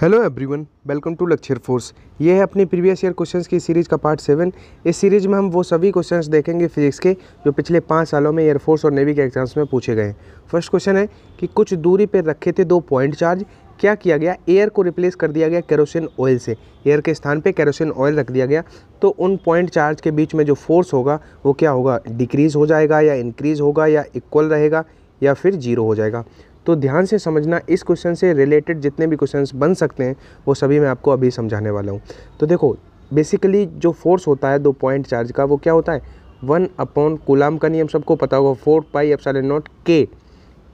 hello everyone welcome to lecture four ये है अपनी प्रीवियस ईयर क्वेश्चंस की सीरीज़ का पार्ट सेवन इस सीरीज़ में हम वो सभी क्वेश्चंस देखेंगे फिजिक्स के जो पिछले पाँच सालों में एयरफोर्स और नेवी के एग्जाम्स में पूछे गए फर्स्ट क्वेश्चन है कि कुछ दूरी पर रखे थे दो पॉइंट चार्ज क्या किया गया एयर को रिप्लेस कर दिया गया कैरोसिन ऑयल से एयर के स्थान पर कैरोसिन ऑयल रख दिया गया तो उन पॉइंट चार्ज के बीच में जो फोर्स होगा वो क्या होगा डिक्रीज़ हो जाएगा या इंक्रीज़ होगा या इक्वल रहेगा या फिर जीरो हो जाएगा तो ध्यान से समझना इस क्वेश्चन से रिलेटेड जितने भी क्वेश्चन बन सकते हैं वो सभी मैं आपको अभी समझाने वाला हूँ तो देखो बेसिकली जो फोर्स होता है दो पॉइंट चार्ज का वो क्या होता है वन अपॉन कुलाम का नियम सबको पता होगा four pi F naught K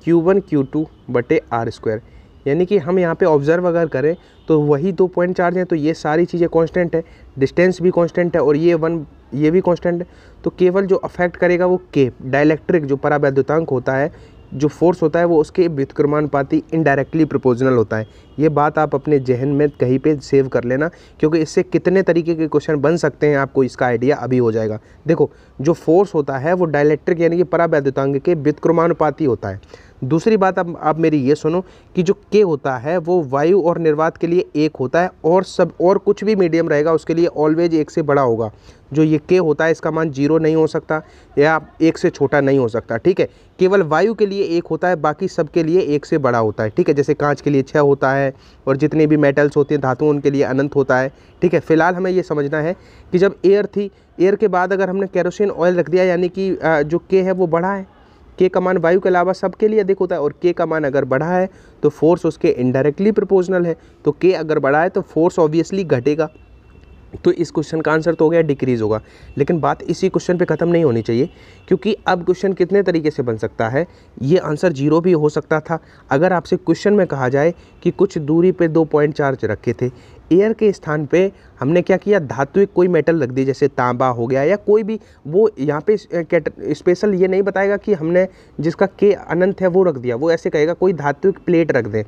Q one Q two बटे आर स्क्वायर यानी कि हम यहाँ पे ऑब्जर्व अगर करें तो वही दो पॉइंट चार्ज हैं तो ये सारी चीज़ें कांस्टेंट है डिस्टेंस भी कांस्टेंट है और ये वन ये भी कांस्टेंट है तो केवल जो अफेक्ट करेगा वो के डायलैक्ट्रिक जो परावैद्युतांक होता है जो फोर्स होता है वो उसके व्युतक्रमानुपाती इनडायरेक्टली प्रपोजनल होता है ये बात आप अपने जहन में कहीं पे सेव कर लेना क्योंकि इससे कितने तरीके के क्वेश्चन बन सकते हैं आपको इसका आइडिया अभी हो जाएगा देखो जो फोर्स होता है वो डायलेक्ट्रिक यानी कि परावैद्युतांग के व्युतक्रमानुपाती होता है दूसरी बात अब आप मेरी ये सुनो कि जो के होता है वो वायु और निर्वात के लिए एक होता है और सब और कुछ भी मीडियम रहेगा उसके लिए ऑलवेज एक से बड़ा होगा जो ये के होता है इसका मान जीरो नहीं हो सकता या एक से छोटा नहीं हो सकता ठीक है केवल वायु के लिए एक होता है बाकी सब के लिए एक से बड़ा होता है ठीक है जैसे कांच के लिए छः होता है और जितने भी मेटल्स होते हैं धातु उनके लिए अनंत होता है ठीक है फिलहाल हमें ये समझना है कि जब एयर थी एयर के बाद अगर हमने कैरोसिन ऑयल रख दिया यानी कि जो के है वो बढ़ा है के का मान वायु के अलावा सबके लिए अधिक होता है और के का मान अगर बढ़ा है तो फोर्स उसके इनडायरेक्टली प्रोपोर्शनल है तो के अगर बढ़ा है तो फोर्स ऑब्वियसली घटेगा तो इस क्वेश्चन का आंसर तो हो गया डिक्रीज़ होगा लेकिन बात इसी क्वेश्चन पे ख़त्म नहीं होनी चाहिए क्योंकि अब क्वेश्चन कितने तरीके से बन सकता है ये आंसर जीरो भी हो सकता था अगर आपसे क्वेश्चन में कहा जाए कि कुछ दूरी पे दो पॉइंट चार्ज रखे थे एयर के स्थान पे हमने क्या किया धात्विक कोई मेटल रख दी जैसे तांबा हो गया या कोई भी वो यहाँ पे स्पेशल ये नहीं बताएगा कि हमने जिसका के अनंत है वो रख दिया वो ऐसे कहेगा कोई धात्विक प्लेट रख दें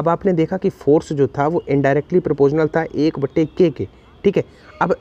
अब आपने देखा कि फोर्स जो था वो इनडायरेक्टली प्रपोजनल था एक बट्टे के के ठीक है अब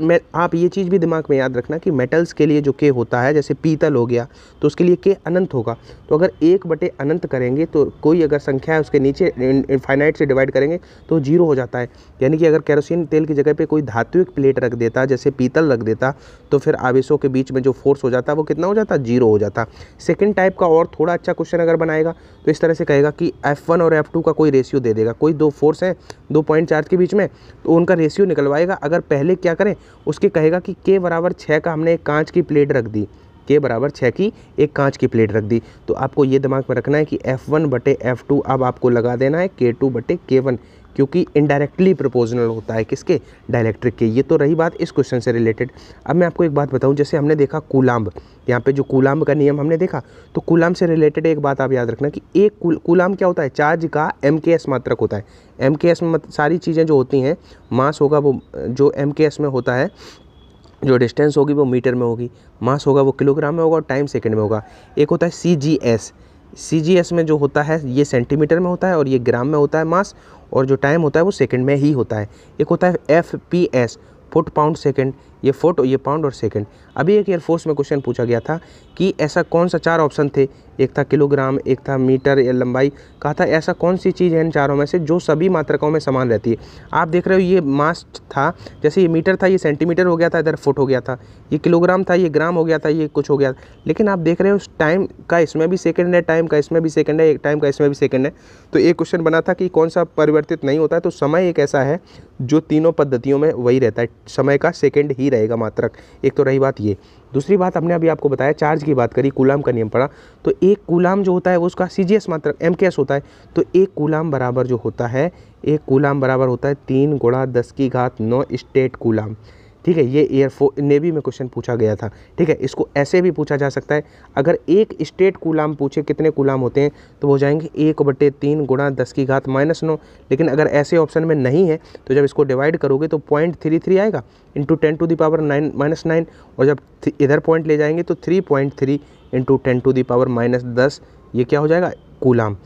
मैं आप ये चीज़ भी दिमाग में याद रखना कि मेटल्स के लिए जो के होता है जैसे पीतल हो गया तो उसके लिए के अनंत होगा तो अगर एक बटे अनंत करेंगे तो कोई अगर संख्या है उसके नीचे इनफाइनाइट से डिवाइड करेंगे तो जीरो हो जाता है यानी कि अगर कैरोसिन तेल की जगह पे कोई धातुविक प्लेट रख देता जैसे पीतल रख देता तो फिर आवेशों के बीच में जो फोर्स हो जाता वो कितना हो जाता जीरो हो जाता सेकेंड टाइप का और थोड़ा अच्छा क्वेश्चन अगर बनाएगा तो इस तरह से कहेगा कि एफ़ और एफ़ का कोई रेशियो दे देगा कोई दो फोर्स हैं दो पॉइंट चार्ज के बीच में तो उनका रेशियो निकलवाएगा अगर पहले पहले क्या करें उसके कहेगा कि के बराबर छः का हमने एक कांच की प्लेट रख दी के बराबर छः की एक कांच की प्लेट रख दी तो आपको ये दिमाग में रखना है कि एफ़ वन बटे एफ़ टू अब आपको लगा देना है के टू बटे के वन क्योंकि इनडायरेक्टली प्रोपोजनल होता है किसके डायलैक्ट्रिक के ये तो रही बात इस क्वेश्चन से रिलेटेड अब मैं आपको एक बात बताऊँ जैसे हमने देखा कूलाम्ब यहाँ पे जो कूलाम्ब का नियम हमने देखा तो कूलाम्ब से रिलेटेड एक बात आप याद रखना कि एक कूल क्या होता है चार्ज का एम के एस मात्रक होता है एम के एस में सारी चीज़ें जो होती हैं मास होगा वो जो एम के एस में होता है जो डिस्टेंस होगी वो मीटर में होगी मास होगा वो किलोग्राम में होगा और टाइम सेकेंड में होगा एक होता है सी जी एस सी में जो होता है ये सेंटीमीटर में होता है और ये ग्राम में होता है मास और जो टाइम होता है वो सेकंड में ही होता है एक होता है F P S foot pound second ये फुट ये पाउंड और सेकेंड अभी एक एयरफोर्स में क्वेश्चन पूछा गया था कि ऐसा कौन सा चार ऑप्शन थे एक था किलोग्राम एक था मीटर या लंबाई कहा था ऐसा कौन सी चीज़ है इन चारों में से जो सभी मात्रकाओं में समान रहती है आप देख रहे हो ये मास था जैसे ये मीटर था ये सेंटीमीटर हो गया था इधर फुट हो गया था ये किलोग्राम था ये ग्राम हो गया था ये कुछ हो गया लेकिन आप देख रहे हो टाइम का इसमें भी सेकेंड है टाइम का इसमें भी सेकेंड है एक टाइम का इसमें भी सेकेंड है तो एक क्वेश्चन बना था कि कौन सा परिवर्तित नहीं होता है तो समय एक ऐसा है जो तीनों पद्धतियों में वही रहता है समय का सेकेंड ही रहेगा मात्रक एक तो रही बात चाहिए दूसरी बात हमने अभी आपको बताया चार्ज की बात करी कूलाम का नियम पढ़ा तो एक कूलाम जो होता है वो उसका सी जी एस मात्रक एम के एस होता है तो एक कूलाम बराबर जो होता है एक कूलाम बराबर होता है तीन गुणा दस की घात नौ स्टेट कूलाम ठीक है ये एयरफो नेवी में क्वेश्चन पूछा गया था ठीक है इसको ऐसे भी पूछा जा सकता है अगर एक स्टेट कूलाम पूछे कितने कूलाम होते हैं तो वो जाएंगे एक बटे तीन गुणा दस की घात माइनस नौ लेकिन अगर ऐसे ऑप्शन में नहीं है तो जब इसको डिवाइड करोगे तो पॉइंट थ्री थ्री आएगा into ten to the power nine minus nine और जब इधर पॉइंट ले जाएंगे तो three point three into ten to the power minus दस ये क्या हो जाएगा कूलाम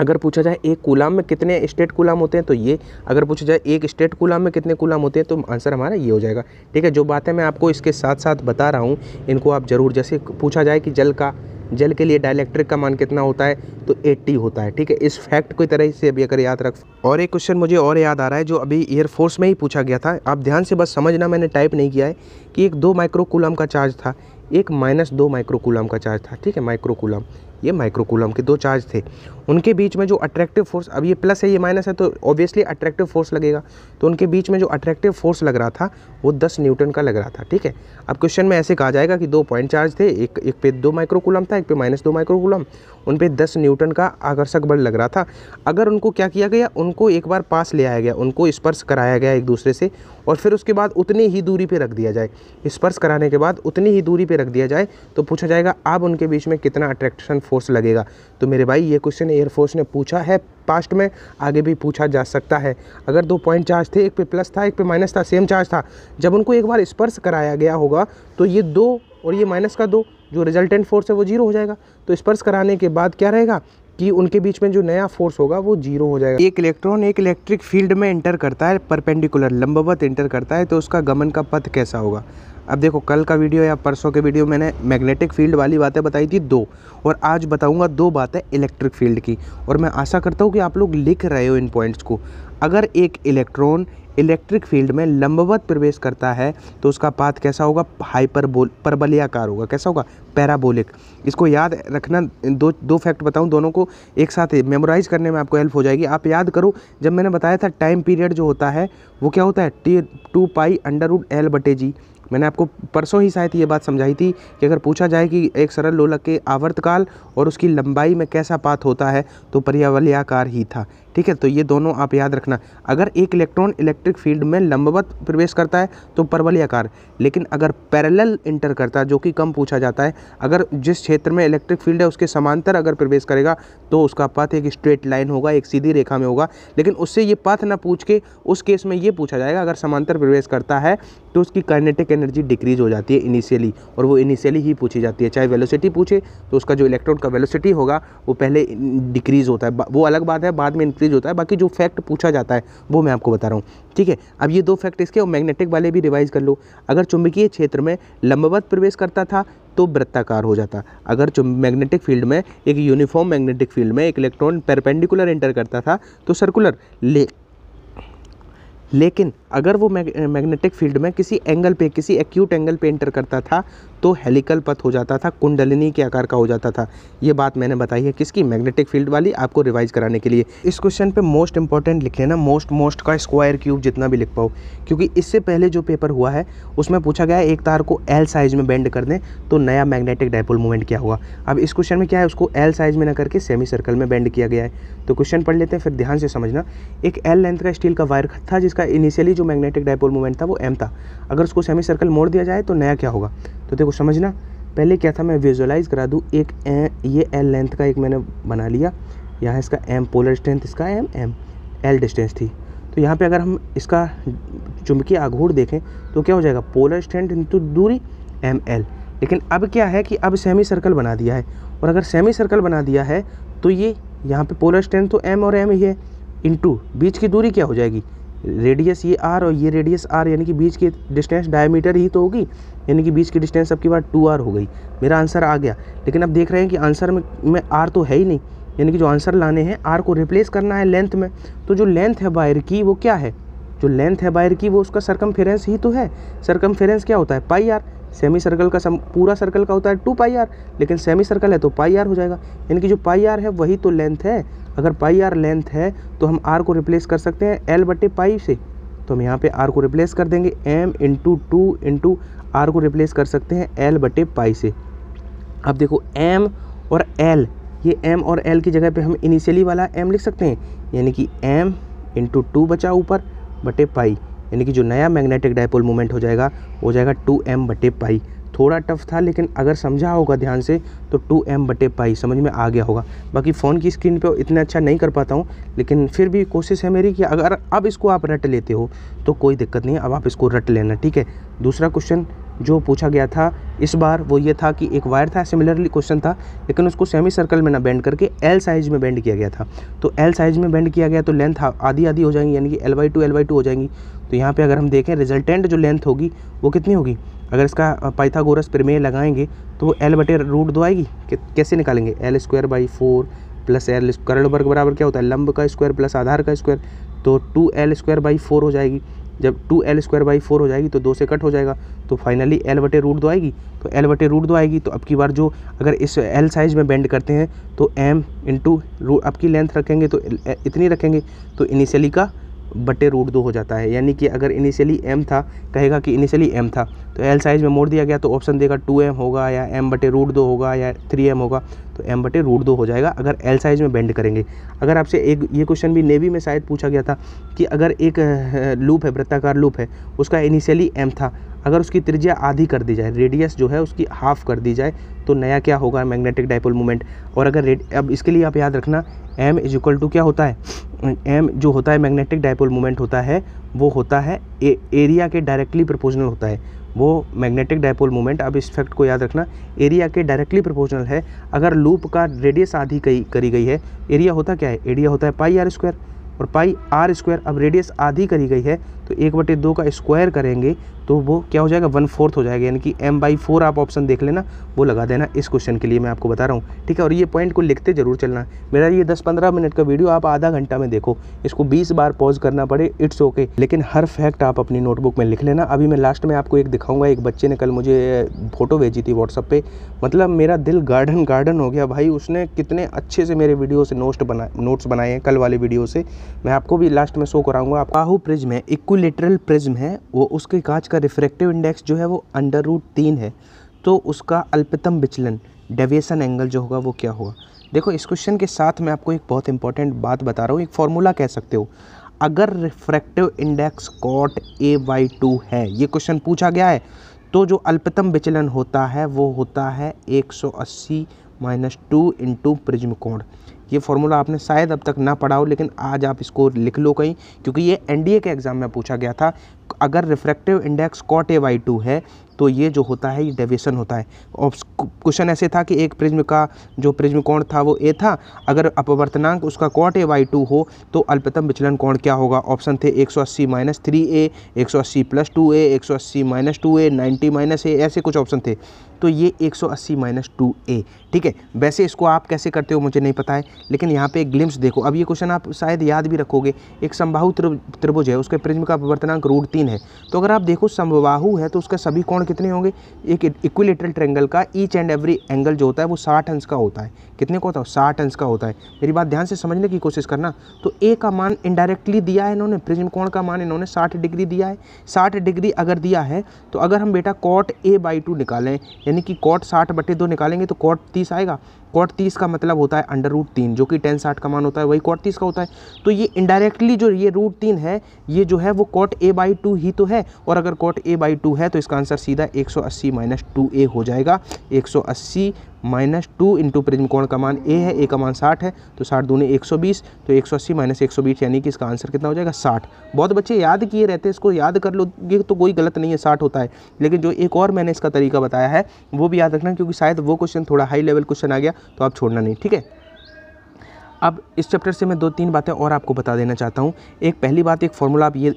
अगर पूछा जाए एक गुलाम में कितने स्टेट गुलाम होते हैं तो ये अगर पूछा जाए एक स्टेट कूलाम में कितने गुलाम होते हैं तो आंसर हमारा ये हो जाएगा ठीक है जो बातें मैं आपको इसके साथ साथ बता रहा हूँ इनको आप ज़रूर जैसे पूछा जाए कि जल का जल के लिए डायलैक्ट्रिक का मान कितना होता है तो 80 होता है ठीक है इस फैक्ट की तरह से अभी अगर याद रख और एक क्वेश्चन मुझे और याद आ रहा है जो अभी एयरफोर्स में ही पूछा गया था आप ध्यान से बस समझना मैंने टाइप नहीं किया है कि एक दो माइक्रोकूलम का चार्ज था एक माइनस दो माइक्रोकूलम का चार्ज था ठीक है माइक्रोकूलम ये माइक्रोकूलम के दो चार्ज थे उनके बीच में जो अट्रैक्टिव फोर्स अब ये प्लस है ये माइनस है तो ऑब्वियसली अट्रैक्टिव फोर्स लगेगा तो उनके बीच में जो अट्रैक्टिव फोर्स लग रहा था वो दस न्यूटन का लग रहा था ठीक है अब क्वेश्चन में ऐसे कहा जाएगा कि दो पॉइंट चार्ज थे एक एक पे दो माइक्रोकुलम था एक पे माइनस दो माइक्रोकुलम उन पर दस न्यूटन का आकर्षक बल लग रहा था अगर उनको क्या किया गया उनको एक बार पास ले आया गया उनको स्पर्श कराया गया एक दूसरे से और फिर उसके बाद उतनी ही दूरी पर रख दिया जाए स्पर्श कराने के बाद उतनी ही दूरी पर रख दिया जाए तो पूछा जाएगा अब उनके बीच में कितना अट्रैक्शन फोर्स लगेगा तो मेरे भाई ये क्वेश्चन एयरफोर्स ने पूछा है पास्ट में आगे भी पूछा जा सकता है अगर दो पॉइंट चार्ज थे एक पे प्लस था एक पे माइनस था सेम चार्ज था जब उनको एक बार स्पर्श कराया गया होगा तो ये दो और ये माइनस का दो जो रिजल्टेंट फोर्स है वो जीरो हो जाएगा तो स्पर्श कराने के बाद क्या रहेगा कि उनके बीच में जो नया फोर्स होगा वो जीरो हो जाएगा एक इलेक्ट्रॉन एक इलेक्ट्रिक फील्ड में इंटर करता है परपेंडिकुलर लंबवत इंटर करता है तो उसका गमन का पथ कैसा होगा अब देखो कल का वीडियो या परसों के वीडियो मैंने मैग्नेटिक फील्ड वाली बातें बताई थी दो और आज बताऊंगा दो बातें इलेक्ट्रिक फील्ड की और मैं आशा करता हूँ कि आप लोग लिख रहे हो इन पॉइंट्स को अगर एक इलेक्ट्रॉन इलेक्ट्रिक फील्ड में लंबवत प्रवेश करता है तो उसका पाथ कैसा होगा हाइपरबोल परबलियाकार होगा कैसा होगा पैराबोलिक इसको याद रखना दो दो फैक्ट बताऊं दोनों को एक साथ मेमोराइज करने में आपको हेल्प हो जाएगी आप याद करो जब मैंने बताया था टाइम पीरियड जो होता है वो क्या होता है T two pi under root L बटे जी मैंने आपको परसों ही शायद ये बात समझाई थी कि अगर पूछा जाए कि एक सरल लोलक के आवर्तकाल और उसकी लंबाई में कैसा पात होता है तो पर्यावलयाकार ही था ठीक है तो ये दोनों आप याद रखना अगर एक इलेक्ट्रॉन इलेक्ट्रिक फील्ड में लंबवत प्रवेश करता है तो आकार लेकिन अगर पैरेलल इंटर करता है जो कि कम पूछा जाता है अगर जिस क्षेत्र में इलेक्ट्रिक फील्ड है उसके समांतर अगर प्रवेश करेगा तो उसका पथ एक स्ट्रेट लाइन होगा एक सीधी रेखा में होगा लेकिन उससे ये पथ ना पूछ के उस केस में ये पूछा जाएगा अगर समांतर प्रवेश करता है तो उसकी कर्नेटिक एनर्जी डिक्रीज हो जाती है इनिशियली और वो इनिशियली ही पूछी जाती है चाहे वेलोसिटी पूछे तो उसका जो इलेक्ट्रॉन का वेलोसिटी होगा वो पहले डिक्रीज़ होता है वो अलग बात है बाद में डिक्रीज होता है बाकी जो फैक्ट पूछा जाता है वो मैं आपको बता रहा हूँ ठीक है अब ये दो फैक्ट इसके और मैग्नेटिक वाले भी रिवाइज कर लो अगर चुंबकीय क्षेत्र में लंबवत प्रवेश करता था तो वृत्ताकार हो जाता अगर मैग्नेटिक फील्ड में एक यूनिफॉर्म मैग्नेटिक फील्ड में एक इलेक्ट्रॉन परपेंडिकुलर एंटर करता था तो सर्कुलर ले लेकिन अगर वो मैग्नेटिक फील्ड में किसी एंगल पे किसी एक्यूट एंगल पे एंटर करता था तो हेलिकल पथ हो जाता था कुंडलिनी के आकार का हो जाता था ये बात मैंने बताई है किसकी मैग्नेटिक फील्ड वाली आपको रिवाइज कराने के लिए इस क्वेश्चन पे मोस्ट इंपॉर्टेंट लिख लेना मोस्ट मोस्ट का स्क्वायर क्यूब जितना भी लिख पाओ क्योंकि इससे पहले जो पेपर हुआ है उसमें पूछा गया एक तार को एल साइज में बेंड कर दें तो नया मैग्नेटिक डायपोल मूवमेंट क्या हुआ अब इस क्वेश्चन में क्या है उसको एल साइज में ना करके सेमी सर्कल में बेंड किया गया है तो क्वेश्चन पढ़ लेते हैं फिर ध्यान से समझना एक एल लेंथ का स्टील का वायर था जिसका इनिशियली जो मैग्नेटिक डायपोल मूवमेंट था वो एम था अगर उसको सेमी सर्कल मोड़ दिया जाए तो नया क्या होगा तो देखो समझना पहले क्या था मैं विजुअलाइज़ करा दूँ एक ए, ये एल लेंथ का एक मैंने बना लिया यहाँ इसका एम पोलर स्ट्रेंथ इसका एम एम एल डिस्टेंस थी तो यहाँ पे अगर हम इसका चुंबकीय आघूर देखें तो क्या हो जाएगा पोलर स्ट्रेंथ इंटू दूरी एम एल लेकिन अब क्या है कि अब सेमी सर्कल बना दिया है और अगर सेमी सर्कल बना दिया है तो ये यहाँ पे पोलर स्ट्रेंथ तो एम और एम ही है इंटू बीच की दूरी क्या हो जाएगी रेडियस ये आर और ये रेडियस आर यानी कि बीच की डिस्टेंस डायमीटर ही तो होगी यानी कि बीच की डिस्टेंस आपकी बार टू आर हो गई मेरा आंसर आ गया लेकिन आप देख रहे हैं कि आंसर में में आर तो है ही नहीं यानी कि जो आंसर लाने हैं आर को रिप्लेस करना है लेंथ में तो जो लेंथ है वायर की वो क्या है जो लेंथ है वायर की वो उसका सरकम ही तो है सरकम क्या होता है पाई आर सेमी सर्कल का सम पूरा सर्कल का होता है टू पाई आर लेकिन सेमी सर्कल है तो पाई आर हो जाएगा यानी कि जो पाई आर है वही तो लेंथ है अगर पाई आर लेंथ है तो हम आर को रिप्लेस कर सकते हैं एल बटे पाई से तो हम यहाँ पे आर को रिप्लेस कर देंगे M into two into R को रिप्लेस कर सकते हैं एल बटे पाई से अब देखो एम और एल ये एम और एल की जगह पे हम इनिशियली वाला एम लिख सकते हैं यानी कि एम इंटू टू बचा ऊपर बटे पाई यानी कि जो नया मैग्नेटिक डायपोल मोमेंट हो जाएगा हो जाएगा टू एम बटे पाई थोड़ा टफ था लेकिन अगर समझा होगा ध्यान से तो टू एम बटे पाई समझ में आ गया होगा बाकी फ़ोन की स्क्रीन पे इतना अच्छा नहीं कर पाता हूँ लेकिन फिर भी कोशिश है मेरी कि अगर अब इसको आप रट लेते हो तो कोई दिक्कत नहीं है अब आप इसको रट लेना ठीक है दूसरा क्वेश्चन जो पूछा गया था इस बार वो ये था कि एक वायर था सिमिलरली क्वेश्चन था लेकिन उसको सेमी सर्कल में ना बेंड करके एल साइज में बेंड किया गया था तो एल साइज में बेंड किया गया तो लेंथ आधी आधी हो जाएंगी यानी कि L by two L by two हो जाएंगी तो यहाँ पे अगर हम देखें रिजल्टेंट जो लेंथ होगी वो कितनी होगी अगर इसका पाइथागोरस प्रमेय लगाएंगे तो वो एल बटे रूट दो आएगी कैसे निकालेंगे L square by four plus L करण वर्ग बराबर क्या होता है लंब का स्क्वायर प्लस आधार का स्क्वायर तो two L square by four हो जाएगी जब two L square by four हो जाएगी तो दो से कट हो जाएगा तो फाइनली एल बटे रूट दो आएगी तो एल बटे रूट दो आएगी तो अब की बार जो अगर इस एल साइज़ में बेंड करते हैं तो एम इंटू रूट अब की लेंथ रखेंगे तो इतनी रखेंगे तो इनिशियली का बटे रूट दो हो जाता है यानी कि अगर इनिशियली एम था कहेगा कि इनिशियली एम था तो एल साइज़ में मोड़ दिया गया तो ऑप्शन देगा टू एम होगा या एम बटे रूट दो होगा या थ्री एम होगा तो एम बटे रूट दो हो जाएगा अगर एल साइज़ में बेंड करेंगे अगर आपसे एक ये क्वेश्चन भी नेवी में शायद पूछा गया था कि अगर एक लूप है वृत्ताकार लूप है उसका इनिशियली एम था अगर उसकी त्रिज्या आधी कर दी जाए रेडियस जो है उसकी हाफ़ कर दी जाए तो नया क्या होगा मैग्नेटिक डाइपोल मोमेंट और अगर रेड अब इसके लिए आप याद रखना एम इज इक्वल टू क्या होता है एम जो होता है मैग्नेटिक डाइपोल मोमेंट होता है वो होता है ए, एरिया के डायरेक्टली प्रपोजनल होता है वो मैग्नेटिक डायपोल मोमेंट अब इस फैक्ट को याद रखना एरिया के डायरेक्टली प्रोपोर्शनल है अगर लूप का रेडियस आधी करी गई है एरिया होता क्या है एरिया होता है पाई आर स्क्वायर और पाई आर स्क्वायर अब रेडियस आधी करी गई है तो एक बटे दो का स्क्वायर करेंगे तो वो क्या हो जाएगा वन फोर्थ हो जाएगा यानी कि एम बाई फोर आप ऑप्शन देख लेना वो लगा देना इस क्वेश्चन के लिए मैं आपको बता रहा हूँ ठीक है और ये पॉइंट को लिखते ज़रूर चलना मेरा ये दस पंद्रह मिनट का वीडियो आप आधा घंटा में देखो इसको बीस बार पॉज करना पड़े इट्स ओके लेकिन हर फैक्ट आप अपनी नोटबुक में लिख लेना अभी मैं लास्ट में आपको एक दिखाऊंगा एक बच्चे ने कल मुझे फ़ोटो भेजी थी व्हाट्सअप पर मतलब मेरा दिल गार्डन गार्डन हो गया भाई उसने कितने अच्छे से मेरे वीडियो से नोट्स बना नोट्स बनाए हैं कल वाले वीडियो से मैं आपको भी लास्ट में शो कराऊंगा आप बाहू प्रिज्म है इक्विलेटरल प्रिज्म है वो उसके कांच का रिफ्रेक्टिव इंडेक्स जो है वो अंडर रूट तीन है तो उसका अल्पतम विचलन डेविएसन एंगल जो होगा वो क्या होगा देखो इस क्वेश्चन के साथ मैं आपको एक बहुत इंपॉर्टेंट बात बता रहा हूँ एक फॉर्मूला कह सकते हो अगर refractive index cot A by two है ये क्वेश्चन पूछा गया है तो जो अल्पतम विचलन होता है वो होता है 180 सौ अस्सी माइनस टू इंटू प्रिज्म कोण ये फॉर्मूला आपने शायद अब तक ना पढ़ा हो लेकिन आज आप इसको लिख लो कहीं क्योंकि ये एनडीए के एग्ज़ाम में पूछा गया था अगर refractive index cot A by two है तो ये जो होता है ये डेविएशन होता है क्वेश्चन ऐसे था कि एक प्रिज्म का जो प्रिज्म कोण था वो ए था अगर अपवर्तनांक उसका कॉट ए वाई टू हो तो अल्पतम विचलन कोण क्या होगा ऑप्शन थे 180 सौ अस्सी माइनस थ्री ए एक सौ अस्सी प्लस टू ए एक सौ अस्सी minus two A ninety minus A ऐसे कुछ ऑप्शन थे तो ये 180 माइनस टू ए ठीक है वैसे इसको आप कैसे करते हो मुझे नहीं पता है लेकिन यहाँ पे एक ग्लिम्स देखो अब ये क्वेश्चन आप शायद याद भी रखोगे एक संभाहु त्रिभुज है उसके प्रिज्म का वर्तनांक रूट तीन है तो अगर आप देखो संभवाहु है तो उसका सभी कोण कितने होंगे एक इक्विलेटरल ट्रेंगल का ईच एंड एवरी एंगल जो होता है वो साठ अंश का होता है कितने का होता है साठ अंश का होता है मेरी बात ध्यान से समझने की कोशिश करना तो ए का मान इनडायरेक्टली दिया है इन्होंने प्रिज्म कोण का मान इन्होंने साठ डिग्री दिया है साठ डिग्री अगर दिया है तो अगर हम बेटा कॉट ए बाई टू निकालें यानी कि कॉट साठ बटे दो निकालेंगे तो कॉट तीस आएगा कॉट तीस का मतलब होता है अंडर रूट तीन जो कि टेन साठ का मान होता है वही कॉट तीस का होता है तो ये इंडायरेक्टली जो ये रूट तीन है ये जो है वो कॉट ए बाई टू ही तो है और अगर कॉट ए बाई टू है तो इसका आंसर सीधा एक सौ अस्सी माइनस टू ए हो जाएगा एक सौ अस्सी माइनस टू इंटू प्रिज्म कोण का मान ए है ए का मान साठ है तो साठ दूने एक सौ बीस तो एक सौ अस्सी माइनस एक सौ बीस यानी कि इसका आंसर कितना हो जाएगा साठ बहुत बच्चे याद किए रहते हैं इसको याद कर लो ये तो कोई गलत नहीं है साठ होता है लेकिन जो एक और मैंने इसका तरीका बताया है वो भी याद रखना क्योंकि शायद वो क्वेश्चन थोड़ा हाई लेवल क्वेश्चन आ गया तो आप छोड़ना नहीं ठीक है अब इस चैप्टर से मैं दो तीन बातें और आपको बता देना चाहता हूँ एक पहली बात एक फॉर्मूला आप ये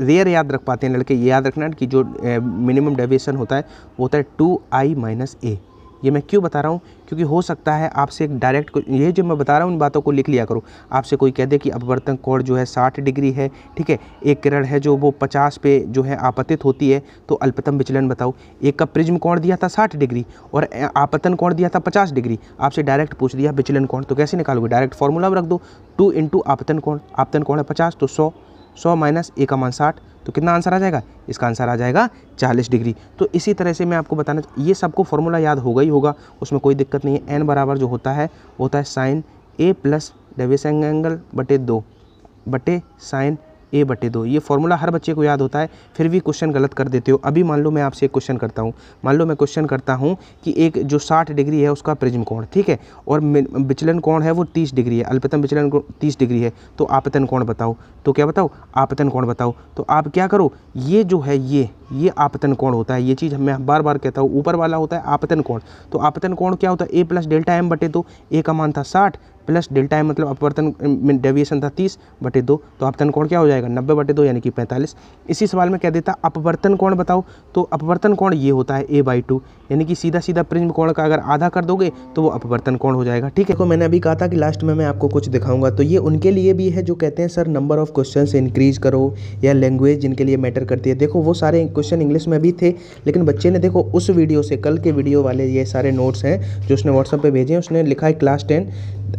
रेयर याद रख पाते हैं लड़के ये याद रखना कि जो मिनिमम डेविएशन होता है वो होता है टू आई माइनस ए ये मैं क्यों बता रहा हूँ क्योंकि हो सकता है आपसे एक डायरेक्ट ये जो मैं बता रहा हूँ उन बातों को लिख लिया करो आपसे कोई कह दे कि अपवर्तन कोण जो है साठ डिग्री है ठीक है एक किरण है जो वो पचास पे जो है आपतित होती है तो अल्पतम विचलन बताओ एक का प्रिज्म कोण दिया था साठ डिग्री और आपतन कोण दिया था पचास डिग्री आपसे डायरेक्ट पूछ दिया विचलन कोण तो कैसे निकालोगे डायरेक्ट फॉर्मूला में रख दो टू इंटू आपतन कोण आपतन कोण है पचास तो सौ सौ माइनस ए का मान साठ तो कितना आंसर आ जाएगा इसका आंसर आ जाएगा चालीस डिग्री तो इसी तरह से मैं आपको बताना ये सबको फॉर्मूला याद होगा ही होगा उसमें कोई दिक्कत नहीं है एन बराबर जो होता है होता है साइन ए प्लस डेविस एंगल बटे दो बटे साइन ए बटे दो ये फॉर्मूला हर बच्चे को याद होता है फिर भी क्वेश्चन गलत कर देते हो अभी मान लो मैं आपसे एक क्वेश्चन करता हूँ मान लो मैं क्वेश्चन करता हूँ कि एक जो साठ डिग्री है उसका प्रिज्म कोण ठीक है और विचलन कोण है वो तीस डिग्री है अल्पतम विचलन कोण तीस डिग्री है तो आपतन कोण बताओ तो क्या बताओ आपतन कोण बताओ तो आप क्या करो ये जो है ये ये आपतन कोण होता है ये चीज़ मैं बार बार कहता हूँ ऊपर वाला होता है आपतन कोण तो आपतन कोण क्या होता है ए प्लस डेल्टा एम बटे दो ए का मान था साठ प्लस डेल्टा है मतलब अपवर्तन डेविएशन था तीस बटे दो तो अपवर्तन कोण क्या हो जाएगा नब्बे बटे दो यानी कि पैंतालीस इसी सवाल में कह देता अपवर्तन कोण बताओ तो अपवर्तन कोण ये होता है ए बाई टू यानी कि सीधा सीधा प्रिज्म कोण का अगर आधा कर दोगे तो वो अपवर्तन कोण हो जाएगा ठीक है देखो मैंने अभी कहा था कि लास्ट में मैं आपको कुछ दिखाऊंगा तो ये उनके लिए भी है जो कहते हैं sir number of question increase करो या लैंग्वेज जिनके लिए मैटर करती है देखो वो सारे क्वेश्चन इंग्लिश में भी थे लेकिन बच्चे ने देखो उस वीडियो से कल के वीडियो वाले ये सारे नोट्स हैं जो उसने व्हाट्सअप पर भेजे हैं उसने लिखा है क्लास टेन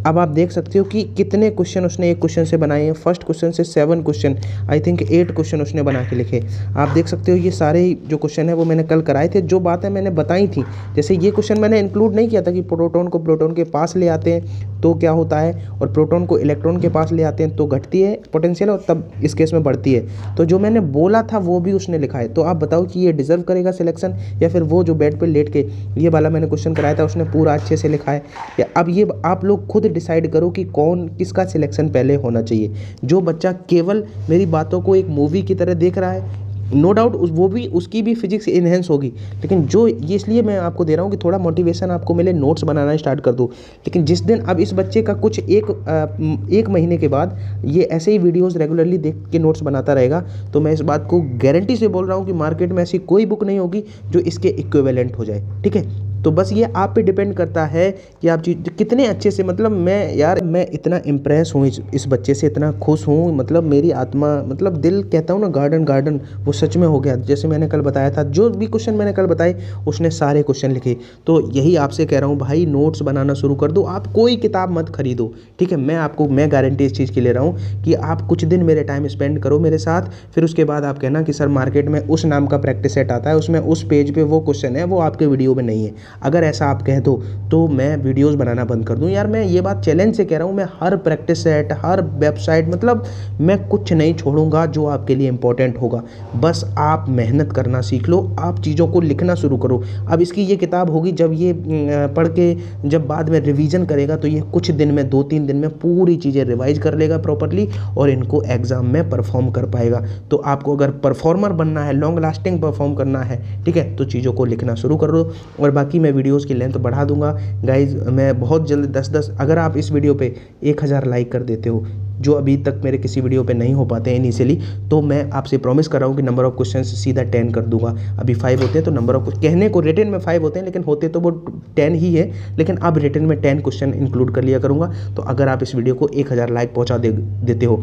अब आप देख सकते हो कि कितने क्वेश्चन उसने एक क्वेश्चन से बनाए हैं फर्स्ट क्वेश्चन से seven question I think eight question उसने बना के लिखे आप देख सकते हो ये सारे जो क्वेश्चन है वो मैंने कल कराए थे जो बातें मैंने बताई थी जैसे ये क्वेश्चन मैंने इंक्लूड नहीं किया था कि प्रोटोन को प्रोटोन के पास ले आते हैं तो क्या होता है और प्रोटॉन को इलेक्ट्रॉन के पास ले आते हैं तो घटती है पोटेंशियल और तब इस केस में बढ़ती है तो जो मैंने बोला था वो भी उसने लिखा है तो आप बताओ कि ये डिजर्व करेगा सिलेक्शन या फिर वो जो बेड पर लेट के ये वाला मैंने क्वेश्चन कराया था उसने पूरा अच्छे से लिखा है या अब ये आप लोग खुद डिसाइड करो कि कौन किसका सिलेक्शन पहले होना चाहिए जो बच्चा केवल मेरी बातों को एक मूवी की तरह देख रहा है नो डाउट उस वो भी उसकी भी फिजिक्स इन्हेंस होगी लेकिन जो ये इसलिए मैं आपको दे रहा हूँ कि थोड़ा मोटिवेशन आपको मिले नोट्स बनाना स्टार्ट कर दो लेकिन जिस दिन अब इस बच्चे का कुछ एक एक महीने के बाद ये ऐसे ही वीडियोस रेगुलरली देख के नोट्स बनाता रहेगा तो मैं इस बात को गारंटी से बोल रहा हूँ कि मार्केट में ऐसी कोई बुक नहीं होगी जो इसके इक्वेलेंट हो जाए ठीक है तो बस ये आप पे डिपेंड करता है कि आप चीज कितने अच्छे से मतलब मैं यार मैं इतना इम्प्रेस हूँ इस, इस बच्चे से इतना खुश हूँ मतलब मेरी आत्मा मतलब दिल कहता हूँ ना गार्डन गार्डन वो सच में हो गया जैसे मैंने कल बताया था जो भी क्वेश्चन मैंने कल बताए उसने सारे क्वेश्चन लिखे तो यही आपसे कह रहा हूँ भाई नोट्स बनाना शुरू कर दो आप कोई किताब मत खरीदो ठीक है मैं आपको मैं गारंटी इस चीज़ की ले रहा हूँ कि आप कुछ दिन मेरे टाइम स्पेंड करो मेरे साथ फिर उसके बाद आप कहना कि सर मार्केट में उस नाम का प्रैक्टिस सेट आता है उसमें उस पेज पे वो क्वेश्चन है वो आपके वीडियो में नहीं है अगर ऐसा आप कह दो तो, तो मैं वीडियोस बनाना बंद कर दूं यार मैं ये बात चैलेंज से कह रहा हूँ मैं हर प्रैक्टिस सेट हर वेबसाइट मतलब मैं कुछ नहीं छोड़ूंगा जो आपके लिए इंपॉर्टेंट होगा बस आप मेहनत करना सीख लो आप चीज़ों को लिखना शुरू करो अब इसकी ये किताब होगी जब ये पढ़ के जब बाद में रिविजन करेगा तो ये कुछ दिन में दो तीन दिन में पूरी चीज़ें रिवाइज कर लेगा प्रॉपरली और इनको एग्ज़ाम में परफॉर्म कर पाएगा तो आपको अगर परफॉर्मर बनना है लॉन्ग लास्टिंग परफॉर्म करना है ठीक है तो चीज़ों को लिखना शुरू करो और बाकी बाकी मैं वीडियोज़ की लेंथ तो बढ़ा दूंगा गाइज मैं बहुत जल्द दस दस अगर आप इस वीडियो पे एक हज़ार लाइक कर देते हो जो अभी तक मेरे किसी वीडियो पे नहीं हो पाते हैं इनिशियली तो मैं आपसे प्रॉमिस कर रहा हूँ कि नंबर ऑफ क्वेश्चन सीधा टेन कर दूंगा अभी फाइव होते हैं तो नंबर ऑफ कहने को रिटर्न में फाइव होते हैं लेकिन होते तो वो टेन ही है लेकिन अब रिटर्न में टेन क्वेश्चन इंक्लूड कर लिया करूँगा तो अगर आप इस वीडियो को एक हज़ार लाइक पहुँचा दे देते हो